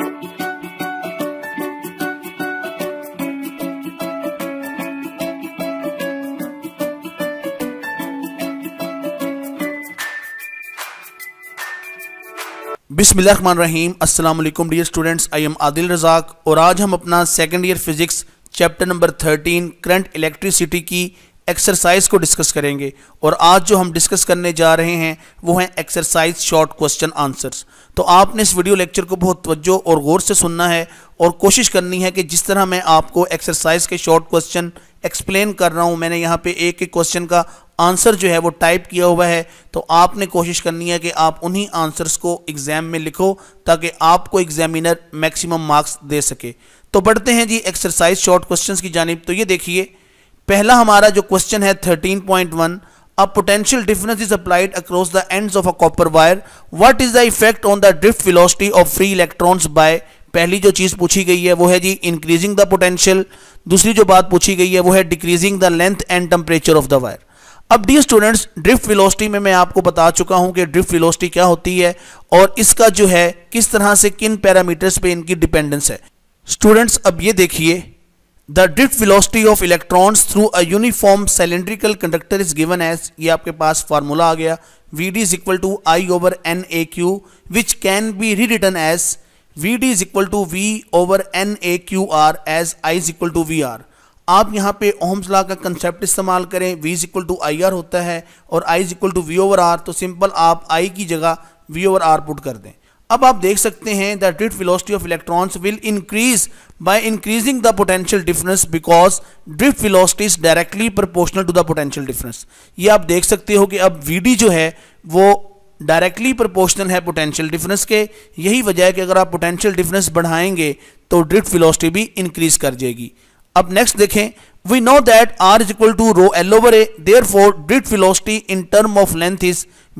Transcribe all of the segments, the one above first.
बिसमीम अल्लाम dear students I am Adil Razzaq और आज हम अपना second year physics chapter number thirteen current electricity की एक्सरसाइज को डिस्कस करेंगे और आज जो हम डिस्कस करने जा रहे हैं वो हैं एक्सरसाइज शॉर्ट क्वेश्चन आंसर्स तो आपने इस वीडियो लेक्चर को बहुत तवज्जो और गौर से सुनना है और कोशिश करनी है कि जिस तरह मैं आपको एक्सरसाइज के शॉर्ट क्वेश्चन एक्सप्लेन कर रहा हूँ मैंने यहाँ पे एक एक क्वेश्चन का आंसर जो है वो टाइप किया हुआ है तो आपने कोशिश करनी है कि आप उन्हीं आंसर्स को एग्ज़ाम में लिखो ताकि आपको एग्जामिनर मैक्सिमम मार्क्स दे सके तो बढ़ते हैं जी एक्सरसाइज शॉर्ट क्वेश्चंस की जानब तो ये देखिए पहला हमारा जो क्वेश्चन है 13.1 a potential difference is applied across the end of a copper wire what is the effect on the drift velocity of free electrons by पहली जो चीज़ पूछी गई है वो है जी इंक्रीजिंग द पोटेंशियल दूसरी जो बात पूछी गई है वो है decreasing the length and temperature of the wire अब डी स्टूडेंट्स ड्रिफ्ट वेलोसिटी में मैं आपको बता चुका हूं कि ड्रिफ्ट वेलोसिटी क्या होती है और इसका जो है किस तरह से किन पैरामीटर्स पे इनकी डिपेंडेंस है स्टूडेंट्स अब ये देखिए the drift velocity of electrons through a uniform cylindrical conductor is given as ये आपके पास फार्मूला आ गया V D is equal to I over N A Q which can be rewritten as V D is equal to V over N A Q R as I is equal to V R आप यहाँ पे Ohm's law का concept इस्तेमाल करें V is equal to I R होता है और I is equal to V over R तो सिंपल आप आई की जगह वी ओवर आर पुट कर दें अब आप देख सकते हैं द डिट velocity of electrons will increase by increasing the potential difference because drift velocity is directly proportional to the potential difference ये आप देख सकते हो कि अब वी जो है वो डायरेक्टली प्रोपोर्शनल है पोटेंशियल डिफरेंस के यही वजह है कि अगर आप पोटेंशियल डिफरेंस बढ़ाएंगे तो ड्रिप वेलोसिटी भी इंक्रीज कर जाएगी अब नेक्स्ट देखें we know we know that r is equal to rho l over a therefore drift velocity in term of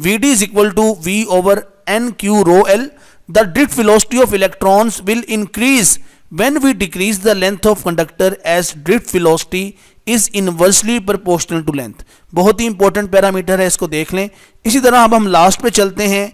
V D is equal to V over N Q rho L the drift velocity of electrons will increase when we decrease the length of conductor as drift velocity is inversely proportional to length बहुत ही important parameter है इसको देख लें इसी तरह अब हम लास्ट पे चलते हैं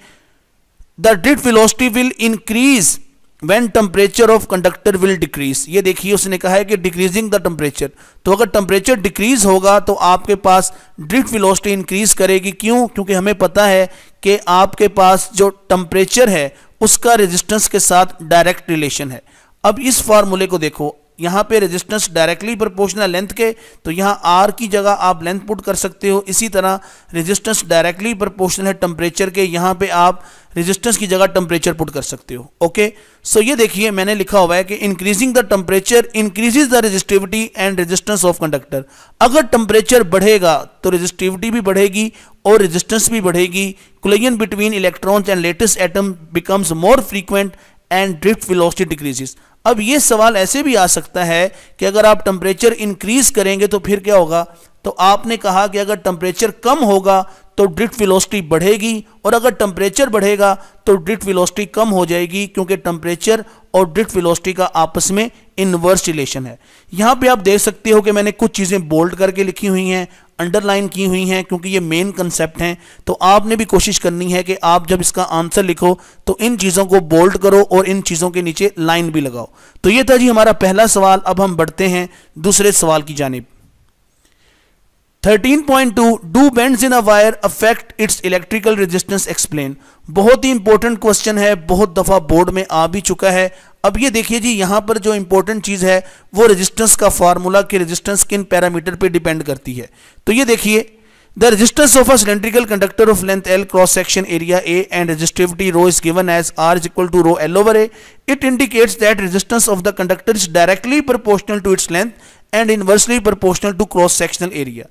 the drift velocity will increase when temperature of conductor will decrease ये देखिए उसने कहा है कि डिक्रीजिंग द टेम्परेचर तो अगर टेम्परेचर डिक्रीज होगा तो आपके पास ड्रिट फिलोसिटी इंक्रीज करेगी क्यों क्योंकि हमें पता है कि आपके पास जो टेम्परेचर है उसका रेजिस्टेंस के साथ डायरेक्ट रिलेशन है अब इस फार्मूले को देखो यहाँ पे रेजिस्टेंस डायरेक्टली प्रोपोर्शनल लेंथ के तो यहाँ आर की जगह आप लेंथ पुट कर सकते हो इसी तरह रेजिस्टेंस डायरेक्टली प्रोपोर्शनल है टेम्परेचर के यहाँ पे आप रेजिस्टेंस की जगह टेम्परेचर पुट कर सकते हो ओके सो ये देखिए मैंने लिखा हुआ है कि increasing the temperature increases the resistivity and resistance of conductor अगर टेम्परेचर बढ़ेगा तो रेजिस्टिविटी भी बढ़ेगी और रेजिस्टेंस भी बढ़ेगी collision between electrons and lattice atom becomes more frequent and drift velocity decreases अब ये सवाल ऐसे भी आ सकता है कि अगर आप टेम्परेचर इंक्रीज करेंगे तो फिर क्या होगा तो आपने कहा कि अगर टेम्परेचर कम होगा तो ड्रिफ्ट वेलोसिटी बढ़ेगी और अगर टेम्परेचर बढ़ेगा तो ड्रिफ्ट वेलोसिटी कम हो जाएगी क्योंकि टेम्परेचर और ड्रिफ्ट वेलोसिटी का आपस में इनवर्स रिलेशन है यहां पे आप देख सकते हो कि मैंने कुछ चीज़ें बोल्ड करके लिखी हुई हैं अंडरलाइन की हुई हैं क्योंकि ये मेन कंसेप्ट हैं तो आपने भी कोशिश करनी है कि आप जब इसका आंसर लिखो तो इन चीज़ों को बोल्ड करो और इन चीज़ों के नीचे लाइन भी लगाओ तो ये था जी हमारा पहला सवाल अब हम बढ़ते हैं दूसरे सवाल की जानब 13.2 do bends in a wire affect its electrical resistance explain बहुत ही इंपॉर्टेंट क्वेश्चन है बहुत दफ़ा बोर्ड में आ भी चुका है अब ये देखिए जी यहां पर जो इंपॉर्टेंट चीज़ है वो रेजिस्टेंस का फॉर्मूला कि रेजिस्टेंस किन पैरामीटर पे डिपेंड करती है तो ये देखिए the resistance of a cylindrical conductor of length L cross section area A and resistivity rho is given as R is equal to rho L over A it indicates that resistance of the conductor is directly proportional to its length and inversely proportional to cross sectional area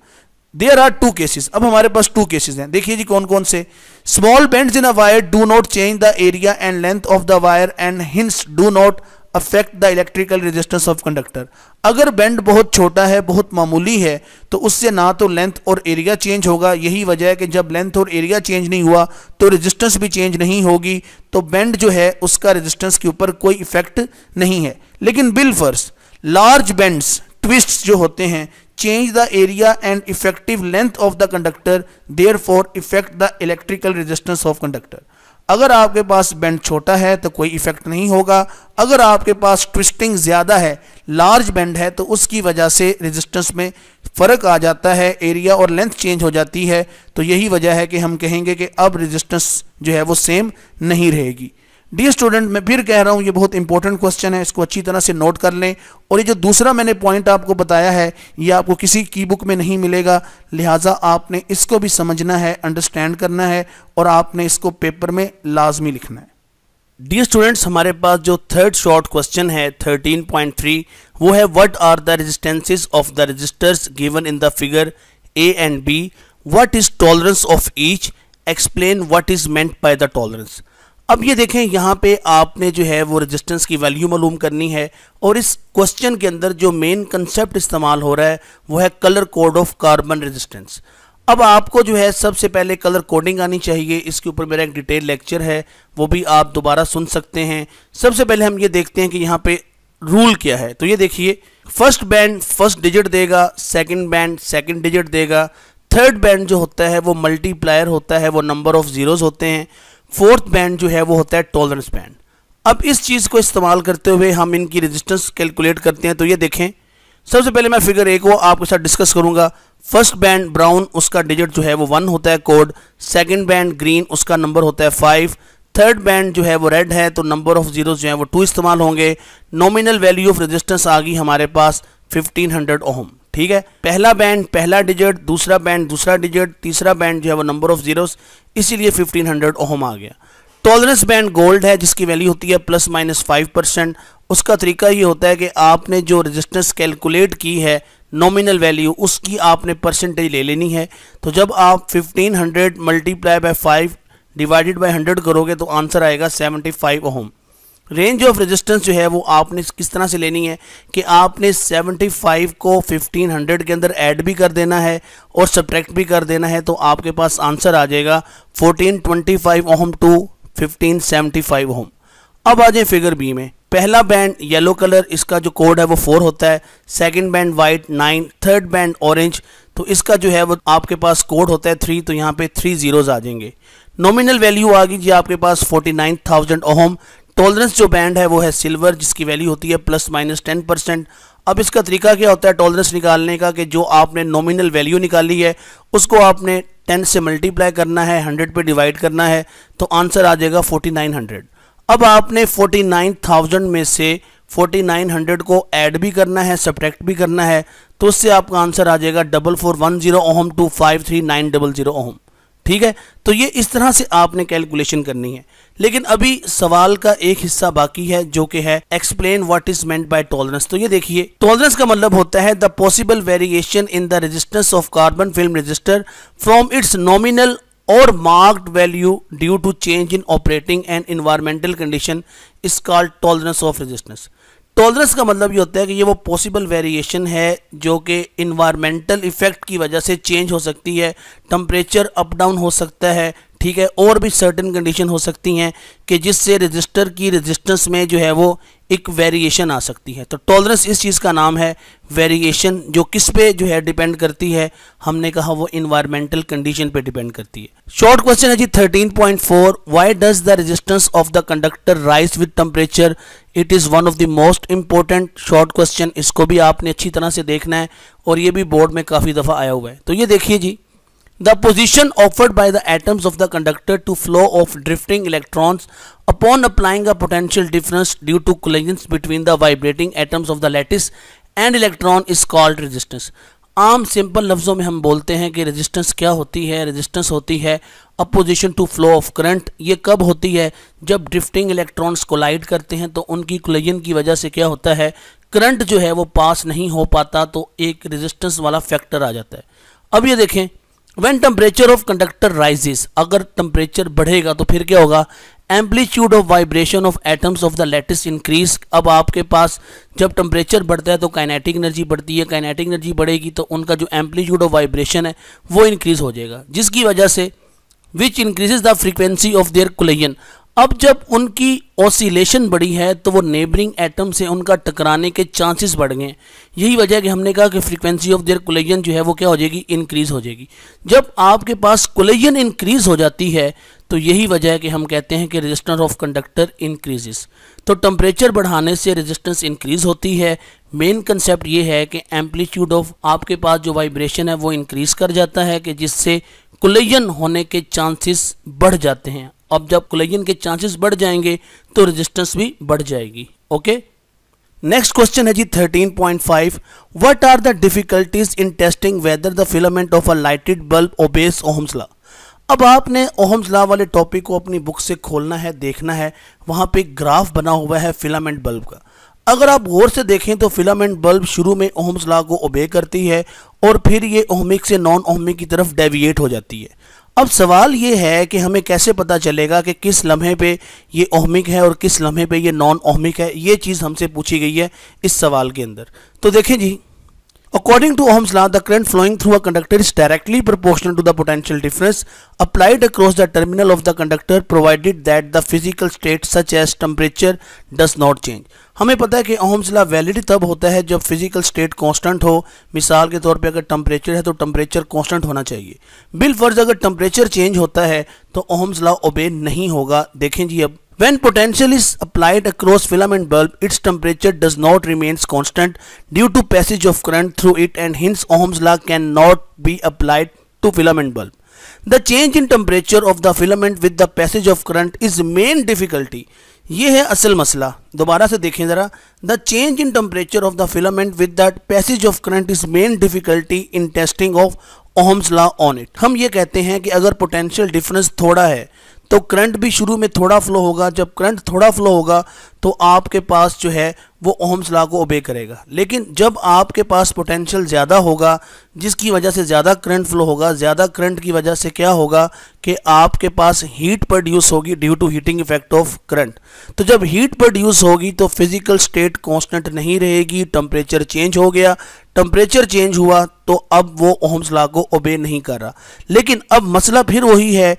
there are two cases अब हमारे पास to cases हैं देखिए जी कौन कौन से small bends in a wire do not change the area and length of the wire and hence do not affect the electrical resistance of conductor अगर bend बहुत छोटा है बहुत मामूली है तो उससे ना तो लेंथ और एरिया चेंज होगा यही वजह है कि जब लेंथ और एरिया चेंज नहीं हुआ तो रेजिस्टेंस भी चेंज नहीं होगी तो बेंड जो है उसका रेजिस्टेंस के ऊपर कोई इफेक्ट नहीं है लेकिन बिल फर्स लार्ज बेंड्स ट्विस्ट जो होते हैं change the area and effective length of the conductor therefore affect the electrical resistance of conductor अगर आपके पास बेंड छोटा है तो कोई इफेक्ट नहीं होगा अगर आपके पास ट्विस्टिंग ज़्यादा है लार्ज बेंड है तो उसकी वजह से रेजिस्टेंस में फ़र्क आ जाता है एरिया और लेंथ चेंज हो जाती है तो यही वजह है कि हम कहेंगे कि अब रेजिस्टेंस जो है वो सेम नहीं रहेगी डी स्टूडेंट मैं फिर कह रहा हूं ये बहुत इंपॉर्टेंट क्वेश्चन है इसको अच्छी तरह से नोट कर लें और ये जो दूसरा मैंने पॉइंट आपको बताया है ये आपको किसी की बुक में नहीं मिलेगा लिहाजा आपने इसको भी समझना है अंडरस्टैंड करना है और आपने इसको पेपर में लाजमी लिखना है डी स्टूडेंट्स हमारे पास जो थर्ड शॉर्ट क्वेश्चन है 13.3 वो है what are the resistances of the resistors given in the figure A and B what is tolerance of each explain what is meant by the tolerance अब ये देखें यहाँ पे आपने जो है वो रेजिस्टेंस की वैल्यू मालूम करनी है और इस क्वेश्चन के अंदर जो मेन कंसेप्ट इस्तेमाल हो रहा है वो है colour code of carbon resistance अब आपको जो है सबसे पहले कलर कोडिंग आनी चाहिए इसके ऊपर मेरा एक डिटेल लेक्चर है वो भी आप दोबारा सुन सकते हैं सबसे पहले हम ये देखते हैं कि यहाँ पे रूल क्या है तो ये देखिए फर्स्ट बैंड फर्स्ट डिजिट देगा सेकंड बैंड सेकंड डिजिट देगा थर्ड बैंड जो होता है वो मल्टीप्लायर होता है वो नंबर ऑफ जीरोज़ होते हैं फोर्थ बैंड जो है वो होता है टॉलरेंस बैंड अब इस चीज़ को इस्तेमाल करते हुए हम इनकी रेजिस्टेंस कैलकुलेट करते हैं तो ये देखें सबसे पहले मैं फिगर ए को आपके साथ डिस्कस करूंगा फर्स्ट बैंड ब्राउन उसका डिजिट जो है वो वन होता है कोड सेकंड बैंड ग्रीन उसका नंबर होता है फाइव थर्ड बैंड जो है वो रेड है तो नंबर ऑफ जीरो जो है वो टू इस्तेमाल होंगे नॉमिनल वैल्यू ऑफ रेजिस्टेंस आ गई हमारे पास हंड्रेड ओम ठीक है पहला बैंड पहला डिजिट दूसरा बैंड दूसरा डिजिट तीसरा बैंड जो है वो नंबर ऑफ जीरोस इसीलिए 1500 ओम आ गया टॉलरेंस बैंड गोल्ड है जिसकी वैल्यू होती है प्लस माइनस फाइव परसेंट उसका तरीका ये होता है कि आपने जो रजिस्टेंस कैलकुलेट की है नॉमिनल वैल्यू उसकी आपने परसेंटेज ले लेनी है तो जब आप fifteen hundred multiply by five divided by hundred करोगे तो आंसर आएगा seventy five ohm range of resistance जो है वो आपने किस तरह से लेनी है कि आपने 75 को 1500 के अंदर ऐड भी कर देना है और सब्ट्रैक्ट भी कर देना है तो आपके पास आंसर आ जाएगा 1425 ओम टू 1575 ओम अब आ जाए फिगर बी में पहला बैंड येलो कलर इसका जो कोड है वो फोर होता है second band white nine third band orange तो इसका जो है वो आपके पास कोड होता है थ्री तो यहाँ पे थ्री जीरोज आ जाएंगे नॉमिनल वैल्यू आ गई जी आपके पास 49,000 ओम टॉलरेंस जो बैंड है वो है सिल्वर जिसकी वैल्यू होती है प्लस माइनस टेन परसेंट अब इसका तरीका क्या होता है टॉलरेंस निकालने का कि जो आपने नॉमिनल वैल्यू निकाली है उसको आपने टेन से मल्टीप्लाई करना है हंड्रेड पे डिवाइड करना है तो आंसर आ जाएगा हंड्रेड अब आपने थाउजेंड में से 4900 को ऐड भी करना है सब्ट्रैक्ट भी करना है तो उससे आपका आंसर आ जाएगा double four one zero ohm two five three nine double zero ohm ठीक है तो ये इस तरह से आपने कैलकुलेशन करनी है लेकिन अभी सवाल का एक हिस्सा बाकी है जो कि है explain what is meant by tolerance तो ये देखिए टॉलरेंस का मतलब होता है the possible variation in the resistance of carbon film resistor from its nominal और marked value due to change in operating and environmental condition is called tolerance of resistance tolerance का मतलब ये होता है कि ये वो पॉसिबल वेरिएशन है जो कि इन्वायरमेंटल इफेक्ट की वजह से चेंज हो सकती है टम्परेचर अप डाउन हो सकता है ठीक है और भी सर्टन कंडीशन हो सकती हैं कि जिससे रजिस्टर की रजिस्टेंस में जो है वो एक वेरिएशन आ सकती है तो टॉलरेंस इस चीज़ का नाम है वेरिएशन जो किस पे जो है डिपेंड करती है हमने कहा वो इन्वायरमेंटल कंडीशन पे डिपेंड करती है शॉर्ट क्वेश्चन है जी 13.4 point four why does the resistance of the conductor rise with temperature it is one of the most important short question इसको भी आपने अच्छी तरह से देखना है और ये भी बोर्ड में काफ़ी दफ़ा आया हुआ है तो ये देखिए जी The position offered by the atoms of the conductor to flow of drifting electrons upon applying a potential difference due to collisions between the vibrating atoms of the lattice and electron is called resistance. आम simple लफ्ज़ों में हम बोलते हैं कि resistance क्या होती है रेजिस्टेंस होती है opposition to flow of current ये कब होती है जब ड्रिफ्टिंग इलेक्ट्रॉन्स कोलाइड करते हैं तो उनकी कोलिजन की वजह से क्या होता है करंट जो है वो पास नहीं हो पाता तो एक रेजिस्टेंस वाला फैक्टर आ जाता है अब ये देखें when temperature of conductor rises अगर टेम्परेचर बढ़ेगा तो फिर क्या होगा amplitude of vibration of atoms of the lattice increase अब आपके पास जब टेम्परेचर बढ़ता है तो काइनेटिक एनर्जी बढ़ती है काइनेटिक एनर्जी बढ़ेगी तो उनका जो एम्पलीट्यूड ऑफ वाइब्रेशन है वो इंक्रीज हो जाएगा जिसकी वजह से which increases the frequency of their collision अब जब उनकी ओसिलेशन बढ़ी है तो वो नेबरिंग एटम से उनका टकराने के चांसेस बढ़ गए यही वजह है कि हमने कहा कि फ्रीक्वेंसी ऑफ देयर कोलेजन जो है वो क्या हो जाएगी इंक्रीज हो जाएगी जब आपके पास कोलेजन इंक्रीज हो जाती है तो यही वजह है कि हम कहते हैं कि रेजिस्टेंस ऑफ कंडक्टर इंक्रीजेस तो टम्परेचर बढ़ाने से रेजिस्टेंस इंक्रीज होती है मेन कंसेप्ट ये है कि एम्पलीट्यूड ऑफ आपके पास जो वाइब्रेशन है वो इंक्रीज कर जाता है कि जिससे कुलेजन होने के चांसेस बढ़ जाते हैं अब जब कोलेजन के चांसेस बढ़ जाएंगे तो रेजिस्टेंस भी बढ़ जाएगी ओके नेक्स्ट क्वेश्चन है जी 13.5 point what are the difficulties in testing whether the filament of a lighted bulb obeys Ohm's law अब आपने ओहम्सला वाले टॉपिक को अपनी बुक से खोलना है देखना है वहाँ पे ग्राफ बना हुआ है फिलामेंट बल्ब का अगर आप गौर से देखें तो फिलामेंट बल्ब शुरू में ओहम्स लॉ को ओबे करती है और फिर ये ओहमिक से नॉन ओहमिक की तरफ डेविएट हो जाती है अब सवाल ये है कि हमें कैसे पता चलेगा कि किस लम्हे पे ये ओहमिक है और किस लम्हे पे ये नॉन ओहमिक है ये चीज़ हमसे पूछी गई है इस सवाल के अंदर तो देखें जी According to Ohm's law, the current flowing through a conductor is directly proportional to the potential difference applied across the terminal of the conductor provided that the physical state such as temperature does not change. हमें पता है कि Ohm's law valid तब होता है जब physical state constant हो मिसाल के तौर पे अगर टम्परेचर है तो टम्परेचर कांस्टेंट होना चाहिए बिल फर्ज अगर टम्परेचर चेंज होता है तो ओहम्स लॉ ओबे नहीं होगा देखें जी अब When potential is applied across filament bulb, its temperature does not remains constant due to passage of current through it and hence Ohm's law cannot be applied to filament bulb. The change in temperature of the filament with the passage of current is main difficulty. ये है असल मसला दोबारा से देखें ज़रा the change in temperature of the filament with that passage of current is main difficulty in testing of Ohm's law on it हम ये कहते हैं कि अगर पोटेंशियल डिफरेंस थोड़ा है तो करंट भी शुरू में थोड़ा फ्लो होगा जब करंट थोड़ा फ्लो होगा तो आपके पास जो है वो ओम्स लॉ को ओबे करेगा लेकिन जब आपके पास पोटेंशियल ज़्यादा होगा जिसकी वजह से ज़्यादा करंट फ्लो होगा ज़्यादा करंट की वजह से क्या होगा कि आपके पास हीट प्रोड्यूस होगी due to heating effect of current तो जब हीट प्रोड्यूस होगी तो फिजिकल स्टेट कॉन्स्टेंट नहीं रहेगी टम्परेचर चेंज हो गया टम्परेचर चेंज हुआ तो अब वो ओम्स सलाह को ओबे नहीं कर रहा लेकिन अब मसला फिर वही है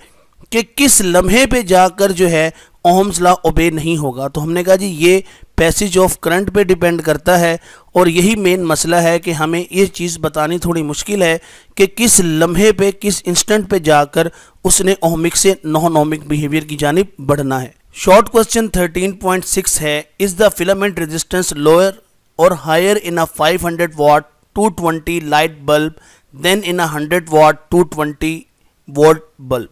कि किस लम्हे पे जाकर जो है ओम्स ला ओबे नहीं होगा तो हमने कहा जी ये पैसेज ऑफ करंट पे डिपेंड करता है और यही मेन मसला है कि हमें ये चीज़ बतानी थोड़ी मुश्किल है कि किस लम्हे पे किस इंस्टेंट पे जाकर उसने ओमिक से नॉन ओमिक बिहेवियर की जानब बढ़ना है शॉर्ट क्वेश्चन 13.6 है is the filament resistance lower और higher in a 500 watt twenty light bulb then in a hundred watt twenty volt bulb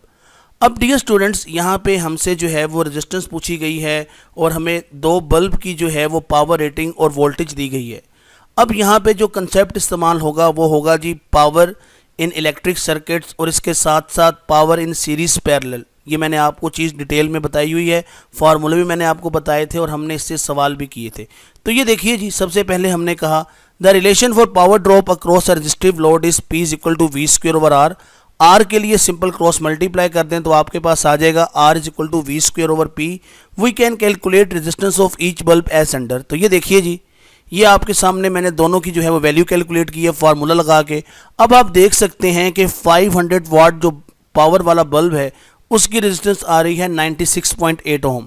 अब डियर स्टूडेंट्स यहाँ पे हमसे जो है वो रेजिस्टेंस पूछी गई है और हमें दो बल्ब की जो है वो पावर रेटिंग और वोल्टेज दी गई है अब यहाँ पे जो कंसेप्ट इस्तेमाल होगा वो होगा जी पावर इन इलेक्ट्रिक सर्किट्स और इसके साथ साथ पावर इन सीरीज़ पैरेलल ये मैंने आपको चीज़ डिटेल में बताई हुई है फार्मूले भी मैंने आपको बताए थे और हमने इससे सवाल भी किए थे तो ये देखिए जी सबसे पहले हमने कहा the relation for power drop across resistive load is P is equal to V squared over R R के लिए सिंपल क्रॉस मल्टीप्लाई कर दें तो आपके पास आ जाएगा R is equal to V square over P we can calculate resistance of each bulb as under तो ये देखिए जी ये आपके सामने मैंने दोनों की जो है वो वैल्यू कैलकुलेट की है फार्मूला लगा के अब आप देख सकते हैं कि 500 वाट जो पावर वाला बल्ब है उसकी रेजिस्टेंस आ रही है 96.8 ओम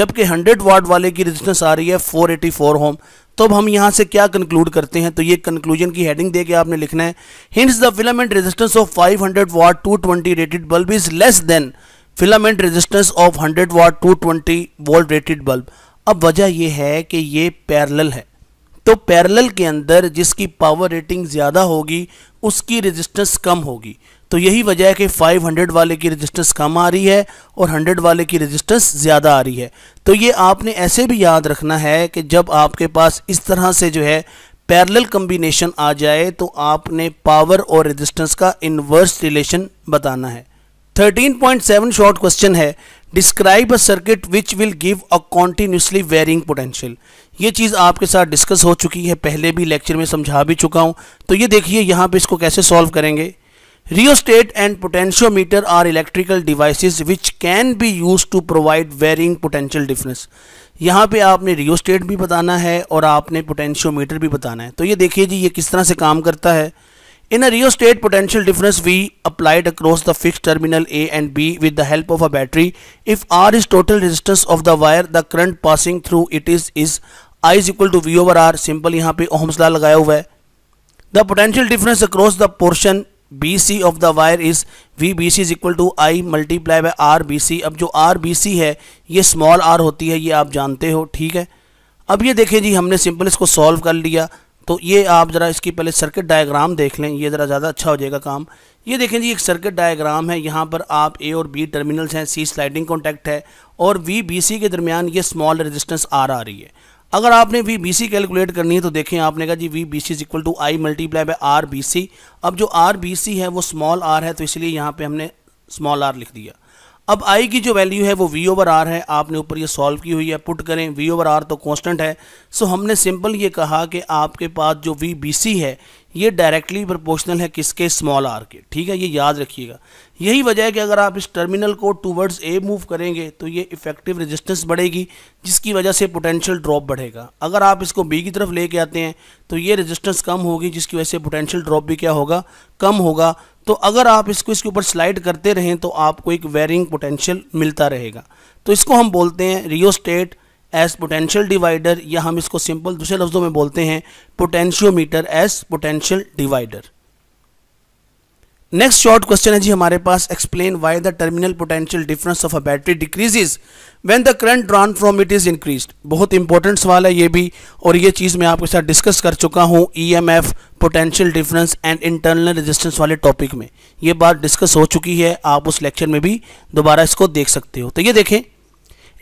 जबकि 100 वाट वाले की रेजिस्टेंस आ रही है 484 ओम तो अब हम यहां से क्या कंक्लूड करते हैं तो ये कंक्लूजन की हेडिंग देके आपने लिखना है hence the filament resistance of 500 hundred watt two twenty rated bulb is less than filament resistance of 100 watt two twenty volt rated bulb अब वजह ये है कि ये पैरल है तो पैरल के अंदर जिसकी पावर रेटिंग ज़्यादा होगी उसकी रेजिस्टेंस कम होगी तो यही वजह है कि 500 वाले की रजिस्टेंस कम आ रही है और 100 वाले की रजिस्टेंस ज़्यादा आ रही है तो ये आपने ऐसे भी याद रखना है कि जब आपके पास इस तरह से जो है पैरेलल कम्बिनेशन आ जाए तो आपने पावर और रेजिस्टेंस का इन्वर्स रिलेशन बताना है 13.7 शॉर्ट क्वेश्चन है describe a circuit which will give a continuously varying potential ये चीज़ आपके साथ डिस्कस हो चुकी है पहले भी लेक्चर में समझा भी चुका हूँ तो ये देखिए यहाँ पे इसको कैसे सॉल्व करेंगे Rheostat and potentiometer are electrical devices which can be used to provide varying potential difference. यहाँ पे आपने रियोस्टेट भी बताना है और आपने मीटर भी बताना है तो ये देखिए जी ये किस तरह से काम करता है in a rheostat potential difference V applied across the fix terminal A and B with the help of a battery if R is total resistance of the wire the current passing through it is is I is equal to V over R simple यहाँ पे Ohm's law लगाया हुआ है the potential difference across the portion BC of the wire is VBC is equal to I multiply by RBC अब जो RBC है ये small r होती है ये आप जानते हो ठीक है अब ये देखें जी हमने सिंपल इसको सॉल्व कर लिया तो ये आप ज़रा इसकी पहले सर्किट डायग्राम देख लें ये ज़रा ज़्यादा अच्छा हो जाएगा काम ये देखें जी एक सर्किट डायग्राम है यहाँ पर आप ए और बी टर्मिनल्स हैं सी स्लाइडिंग कॉन्टैक्ट है और वी बी सी के दरमियान ये स्मॉल रेजिस्टेंस आर आ रही है अगर आपने वी बी सी कैलकुलेट करनी है तो देखें आपने कहा जी V B C is equal to I multiply by R B C अब जो आर बी सी है वो स्मॉल आर है तो इसलिए यहाँ पे हमने स्मॉल आर लिख दिया अब आई की जो वैल्यू है वो वी ओवर आर है आपने ऊपर ये सॉल्व की हुई है पुट करें वी ओवर आर तो कांस्टेंट है सो हमने सिंपल ये कहा कि आपके पास जो वी बी सी है ये डायरेक्टली प्रोपोर्शनल है किसके स्मॉल आर के ठीक है ये याद रखिएगा यही वजह है कि अगर आप इस टर्मिनल को टूवर्ड्स ए मूव करेंगे तो ये इफेक्टिव रेजिस्टेंस बढ़ेगी जिसकी वजह से पोटेंशियल ड्रॉप बढ़ेगा अगर आप इसको बी की तरफ लेके आते हैं तो ये रेजिस्टेंस कम होगी जिसकी वजह से पोटेंशियल ड्रॉप भी क्या होगा कम होगा तो अगर आप इसको इसके ऊपर स्लाइड करते रहें तो आपको एक वेरिंग पोटेंशियल मिलता रहेगा तो इसको हम बोलते हैं रियोस्टेट एज पोटेंशियल डिवाइडर या हम इसको सिंपल दूसरे लफ्ज़ों में बोलते हैं potentiometer as potential divider next short question है जी हमारे पास explain why the terminal potential difference of a battery decreases when the current drawn from it is increased बहुत इंपॉर्टेंट सवाल है ये भी और ये चीज़ मैं आपके साथ डिस्कस कर चुका हूँ EMF potential difference and internal resistance वाले टॉपिक में ये बात डिस्कस हो चुकी है आप उस लेक्चर में भी दोबारा इसको देख सकते हो तो ये देखें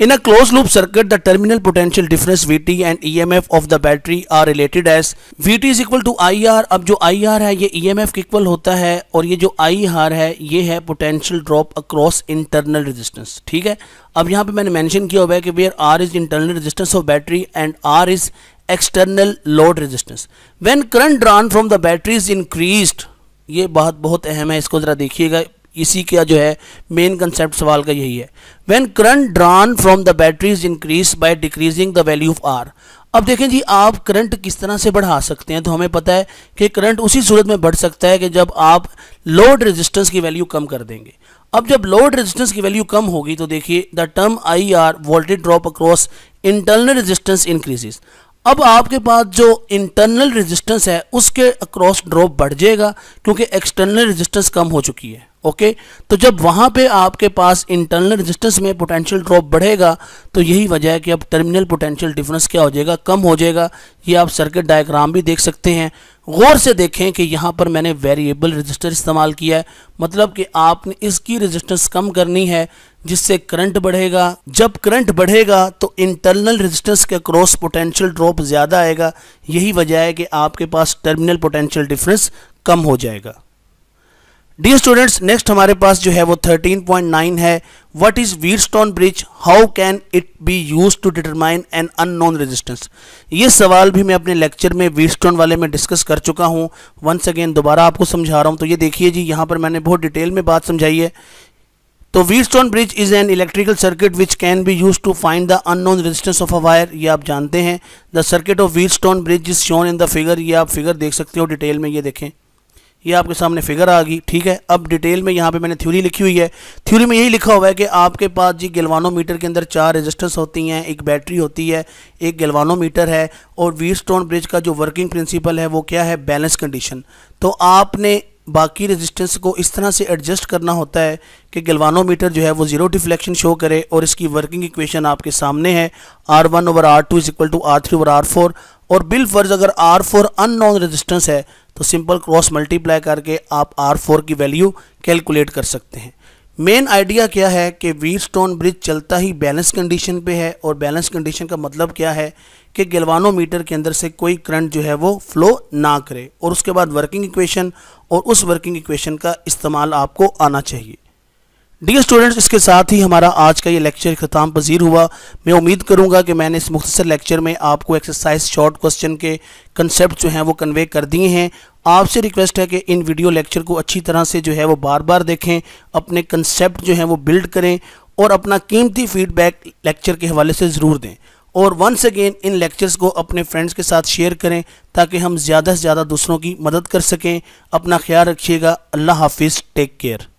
In a closed loop circuit, the terminal potential difference Vt and EMF of the battery are related as Vt is equal to IR. अब जो IR है ये EMF के इक्वल होता है और ये जो IR है ये है potential drop across internal resistance. ठीक है अब यहाँ पे मैंने mention किया हुआ है कि where R is internal resistance of battery and R is external load resistance. When current drawn from the battery is increased, ये बहुत बहुत अहम है इसको ज़रा देखिएगा इसी का जो है मेन कंसेप्ट सवाल का यही है when current drawn from the batteries increase by decreasing the value of R अब देखें जी आप करंट किस तरह से बढ़ा सकते हैं तो हमें पता है कि करंट उसी सूरत में बढ़ सकता है कि जब आप लोड रेजिस्टेंस की वैल्यू कम कर देंगे अब जब लोड रेजिस्टेंस की वैल्यू कम होगी तो देखिए the term I R voltage drop across internal resistance increases अब आपके पास जो इंटरनल रेजिस्टेंस है उसके अक्रॉस ड्रॉप बढ़ जाएगा क्योंकि एक्सटर्नल रेजिस्टेंस कम हो चुकी है ओके तो जब वहाँ पे आपके पास इंटरनल रेजिस्टेंस में पोटेंशियल ड्रॉप बढ़ेगा तो यही वजह है कि अब टर्मिनल पोटेंशियल डिफरेंस क्या हो जाएगा कम हो जाएगा ये आप सर्किट डायग्राम भी देख सकते हैं गौर से देखें कि यहाँ पर मैंने वेरिएबल रजिस्टर इस्तेमाल किया है मतलब कि आपने इसकी रजिस्टेंस कम करनी है जिससे करंट बढ़ेगा जब करंट बढ़ेगा तो इंटरनल रेजिस्टेंस के क्रॉस पोटेंशियल ड्रॉप ज़्यादा आएगा यही वजह है कि आपके पास टर्मिनल पोटेंशियल डिफरेंस कम हो जाएगा डियर स्टूडेंट्स नेक्स्ट हमारे पास जो है वो 13.9 है what is stone bridge how can it be use to determine an unknown resistance ये सवाल भी मैं अपने लेक्चर में स्टोन वाले में डिस्कस कर चुका हूँ वंस अगेन दोबारा आपको समझा रहा हूँ तो ये देखिए जी यहाँ पर मैंने बहुत डिटेल में बात समझाई है तो stone bridge is an electrical circuit which can be use to find the unknown resistance of a wire ये आप जानते हैं the circuit of stone bridge is shown in the figure ये आप फिगर देख सकते हो डिटेल में ये देखें ये आपके सामने फिगर आ गई ठीक है अब डिटेल में यहाँ पे मैंने थ्योरी लिखी हुई है थ्योरी में यही लिखा हुआ है कि आपके पास जी मीटर के अंदर चार रेजिस्टेंस होती हैं एक बैटरी होती है एक मीटर है और वीर स्टोन ब्रिज का जो वर्किंग प्रिंसिपल है वो क्या है बैलेंस कंडीशन तो आपने बाकी रेजिस्टेंस को इस तरह से एडजस्ट करना होता है कि गलवानोमीटर जो है वो ज़ीरो डिफ्लेक्शन शो करे और इसकी वर्किंग इक्वेशन आपके सामने है R one over R two is equal to R three over R four और बिल फर्ज अगर आर फोर अननोन रजिस्टेंस है तो सिंपल क्रॉस मल्टीप्लाई करके आप आर फोर की वैल्यू कैलकुलेट कर सकते हैं मेन आइडिया क्या है कि वीर स्टोन ब्रिज चलता ही बैलेंस कंडीशन पे है और बैलेंस कंडीशन का मतलब क्या है कि मीटर के अंदर से कोई करंट जो है वो फ्लो ना करे और उसके बाद वर्किंग इक्वेशन और उस वर्किंग इक्वेशन का इस्तेमाल आपको आना चाहिए डी स्टूडेंट्स इसके साथ ही हमारा आज का ये लेक्चर ख़त्म पजीर हुआ मैं उम्मीद करूंगा कि मैंने इस मुख्तर लेक्चर में आपको एक्सरसाइज शॉर्ट क्वेश्चन के कंसेप्ट जो हैं वो कन्वे कर दिए हैं आपसे रिक्वेस्ट है कि इन वीडियो लेक्चर को अच्छी तरह से जो है वो बार बार देखें अपने कंसेप्ट जो हैं वो बिल्ड करें और अपना कीमती फीडबैक लेक्चर के हवाले से ज़रूर दें और वंस अगेन इन लेक्चर्स को अपने फ्रेंड्स के साथ शेयर करें ताकि हम ज़्यादा से ज़्यादा दूसरों की मदद कर सकें अपना ख्याल रखिएगा अल्लाह हाफिज़ टेक केयर